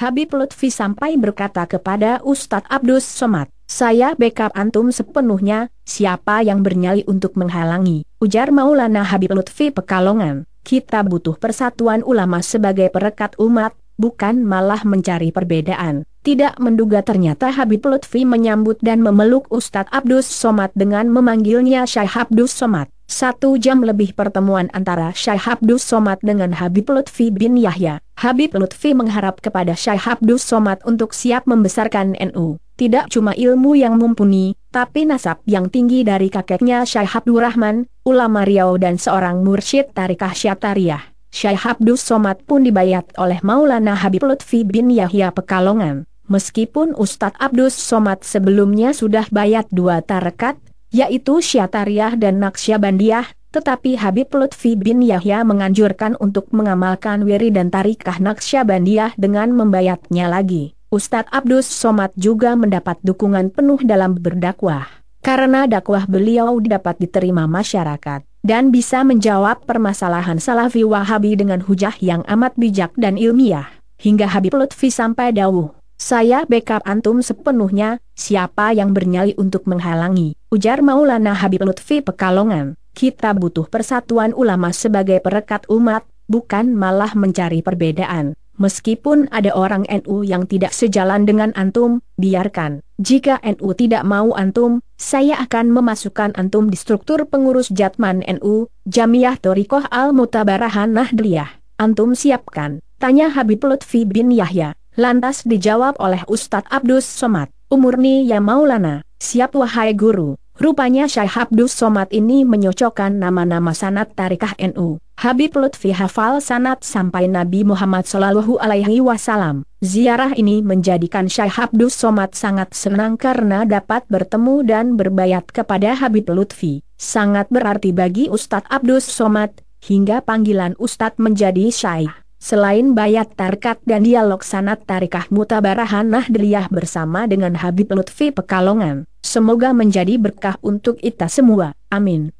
Habib Lutfi sampai berkata kepada Ustadz Abdus Somad, saya backup antum sepenuhnya, siapa yang bernyali untuk menghalangi, ujar Maulana Habib Lutfi Pekalongan, kita butuh persatuan ulama sebagai perekat umat, bukan malah mencari perbedaan. Tidak menduga ternyata Habib Lutfi menyambut dan memeluk Ustadz Abdus Somad dengan memanggilnya Syekh Abdus Somad. Satu jam lebih pertemuan antara Syekh Abdus Somad dengan Habib Lutfi bin Yahya. Habib Lutfi mengharap kepada Syekh Abdus Somad untuk siap membesarkan NU. Tidak cuma ilmu yang mumpuni, tapi nasab yang tinggi dari kakeknya Syekh Abdul Rahman, ulama Riau dan seorang mursyid tarikah Syatariah. Syekh Abdus Somad pun dibayat oleh Maulana Habib Lutfi bin Yahya Pekalongan. Meskipun Ustadz Abdus Somad sebelumnya sudah bayat dua tarekat, yaitu Syatariah dan Naksyabandiah, tetapi Habib Lutfi bin Yahya menganjurkan untuk mengamalkan wiri dan tarikah Naksyabandiah dengan membayatnya lagi. Ustadz Abdus Somad juga mendapat dukungan penuh dalam berdakwah, karena dakwah beliau dapat diterima masyarakat, dan bisa menjawab permasalahan Salafi Wahabi dengan hujah yang amat bijak dan ilmiah, hingga Habib Lutfi sampai dawuh. Saya backup antum sepenuhnya, siapa yang bernyali untuk menghalangi, ujar Maulana Habib Lutfi Pekalongan. Kita butuh persatuan ulama sebagai perekat umat, bukan malah mencari perbedaan. Meskipun ada orang NU yang tidak sejalan dengan antum, biarkan. Jika NU tidak mau antum, saya akan memasukkan antum di struktur pengurus Jatman NU, Jamiah Torikoh Al-Mutabarahan Nahdliyah. Antum siapkan, tanya Habib Lutfi bin Yahya. Lantas dijawab oleh Ustadz Abdus Somad, umurni ya maulana, siap wahai guru. Rupanya Syekh Abdus Somad ini menyocokkan nama-nama sanat tarikah NU. Habib Lutfi hafal sanat sampai Nabi Muhammad Shallallahu Alaihi Wasallam. Ziarah ini menjadikan Syekh Abdus Somad sangat senang karena dapat bertemu dan berbayat kepada Habib Lutfi. Sangat berarti bagi Ustadz Abdus Somad, hingga panggilan Ustadz menjadi Syekh. Selain bayat tarkat dan dialog sanat tarikah mutabarahanah deliah bersama dengan Habib Lutfi Pekalongan, semoga menjadi berkah untuk kita semua. Amin.